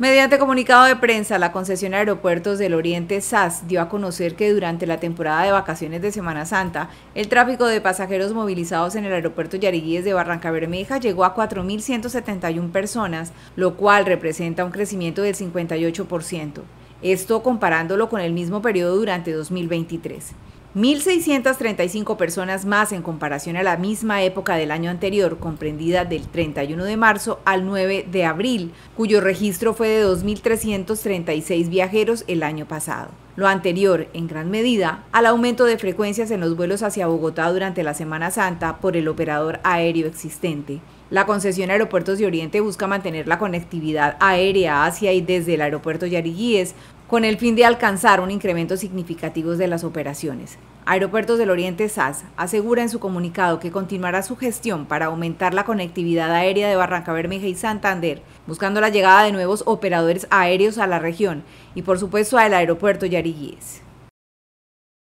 Mediante comunicado de prensa, la concesión de Aeropuertos del Oriente SAS dio a conocer que durante la temporada de vacaciones de Semana Santa, el tráfico de pasajeros movilizados en el aeropuerto Yariguíes de Barranca Bermeja llegó a 4.171 personas, lo cual representa un crecimiento del 58%, esto comparándolo con el mismo periodo durante 2023. 1.635 personas más en comparación a la misma época del año anterior, comprendida del 31 de marzo al 9 de abril, cuyo registro fue de 2.336 viajeros el año pasado. Lo anterior, en gran medida, al aumento de frecuencias en los vuelos hacia Bogotá durante la Semana Santa por el operador aéreo existente. La concesión Aeropuertos de Oriente busca mantener la conectividad aérea hacia y desde el aeropuerto Yariguíes con el fin de alcanzar un incremento significativo de las operaciones. Aeropuertos del Oriente SAS asegura en su comunicado que continuará su gestión para aumentar la conectividad aérea de Barranca Bermeja y Santander, buscando la llegada de nuevos operadores aéreos a la región y por supuesto al aeropuerto Yariguíes.